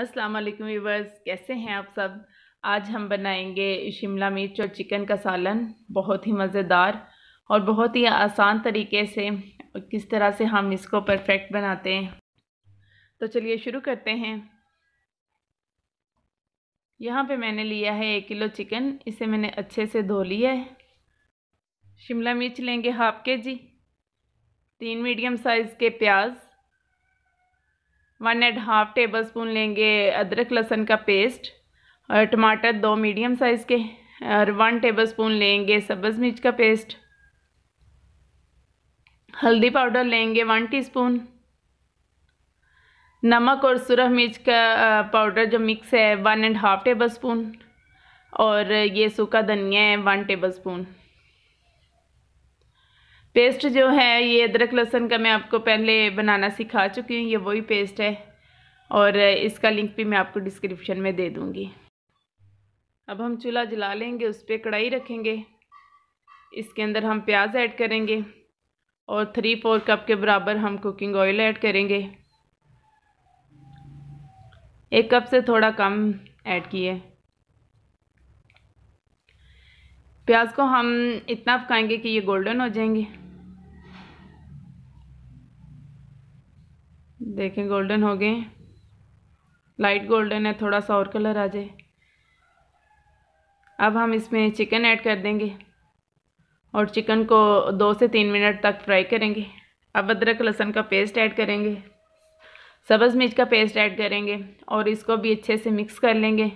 अस्सलाम वालेकुम व्यूवर्स कैसे हैं आप सब आज हम बनाएंगे शिमला मिर्च और चिकन का सालन बहुत ही मज़ेदार और बहुत ही आसान तरीके से किस तरह से हम इसको परफेक्ट बनाते हैं तो चलिए शुरू करते हैं यहाँ पे मैंने लिया है एक किलो चिकन इसे मैंने अच्छे से धो लिया है शिमला मिर्च लेंगे हाफ के जी तीन मीडियम साइज़ के प्याज़ one and half tablespoon लेंगे अदरक लहसन का पेस्ट और टमाटर दो मीडियम साइज़ के और वन टेबल स्पून लेंगे सब्ज़ मिर्च का पेस्ट हल्दी पाउडर लेंगे वन टीस्पून नमक और सुरह मिर्च का पाउडर जो मिक्स है one and half tablespoon और ये सूखा धनिया है वन टेबल स्पून पेस्ट जो है ये अदरक लहसुन का मैं आपको पहले बनाना सिखा चुकी हूँ ये वही पेस्ट है और इसका लिंक भी मैं आपको डिस्क्रिप्शन में दे दूँगी अब हम चूल्हा जला लेंगे उस पर कढ़ाई रखेंगे इसके अंदर हम प्याज ऐड करेंगे और थ्री फोर कप के बराबर हम कुकिंग ऑयल ऐड करेंगे एक कप से थोड़ा कम ऐड किए प्याज को हम इतना पकाएंगे कि ये गोल्डन हो जाएंगे देखें गोल्डन हो गए लाइट गोल्डन है थोड़ा सा और कलर आ जाए अब हम इसमें चिकन ऐड कर देंगे और चिकन को दो से तीन मिनट तक फ्राई करेंगे अब अदरक लहसुन का पेस्ट ऐड करेंगे सब्ज़ मिर्च का पेस्ट ऐड करेंगे और इसको भी अच्छे से मिक्स कर लेंगे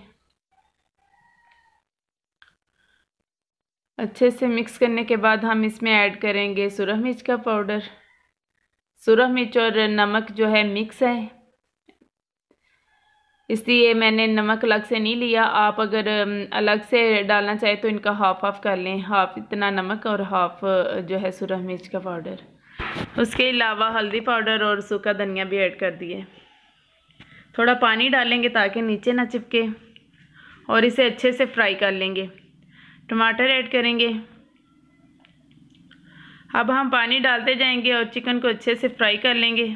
अच्छे से मिक्स करने के बाद हम इसमें ऐड करेंगे सुरह मिर्च का पाउडर सूरह मिर्च और नमक जो है मिक्स है इसलिए मैंने नमक अलग से नहीं लिया आप अगर अलग से डालना चाहें तो इनका हाफ हाफ कर लें हाफ इतना नमक और हाफ जो है सूरह मिर्च का पाउडर उसके अलावा हल्दी पाउडर और सूखा धनिया भी ऐड कर दिए थोड़ा पानी डालेंगे ताकि नीचे ना चिपके और इसे अच्छे से फ्राई कर लेंगे टमाटर ऐड करेंगे अब हम पानी डालते जाएंगे और चिकन को अच्छे से फ्राई कर लेंगे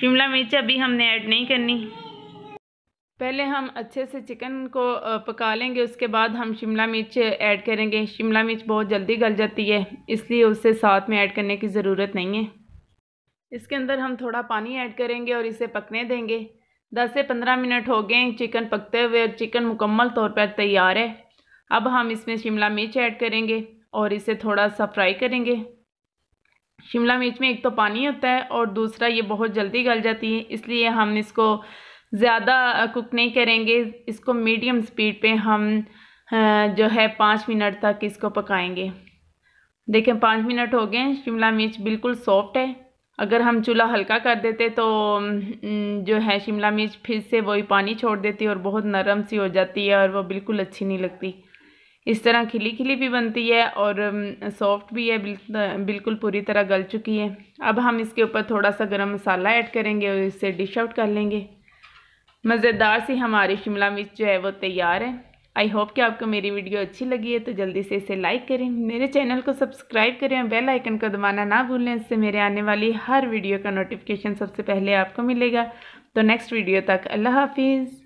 शिमला मिर्च अभी हमने ऐड नहीं करनी पहले हम अच्छे से चिकन को पका लेंगे उसके बाद हम शिमला मिर्च ऐड करेंगे शिमला मिर्च बहुत जल्दी गल जाती है इसलिए उसे साथ में ऐड करने की ज़रूरत नहीं है इसके अंदर हम थोड़ा पानी ऐड करेंगे और इसे पकने देंगे 10 से 15 मिनट हो गए चिकन पकते हुए और चिकन मुकम्मल तौर पर तैयार है अब हम इसमें शिमला मिर्च ऐड करेंगे और इसे थोड़ा सा फ्राई करेंगे शिमला मिर्च में एक तो पानी होता है और दूसरा ये बहुत जल्दी गल जाती है इसलिए हम इसको ज़्यादा कुक नहीं करेंगे इसको मीडियम स्पीड पे हम जो है पाँच मिनट तक इसको पकाएंगे देखें पाँच मिनट हो गए शिमला मिर्च बिल्कुल सॉफ्ट है अगर हम चूल्हा हल्का कर देते तो जो है शिमला मिर्च फिर से वही पानी छोड़ देती है और बहुत नरम सी हो जाती है और वो बिल्कुल अच्छी नहीं लगती इस तरह खिली खिली भी बनती है और सॉफ्ट भी है बिल्कुल पूरी तरह गल चुकी है अब हम इसके ऊपर थोड़ा सा गरम मसाला ऐड करेंगे और इसे डिश आउट कर लेंगे मज़ेदार सी हमारी शिमला मिर्च जो है वो तैयार है आई होप कि आपको मेरी वीडियो अच्छी लगी है तो जल्दी से इसे लाइक करें मेरे चैनल को सब्सक्राइब करें और बेल आइकन को दबाना ना भूलें इससे मेरे आने वाली हर वीडियो का नोटिफिकेशन सबसे पहले आपको मिलेगा तो नेक्स्ट वीडियो तक अल्लाह हाफिज़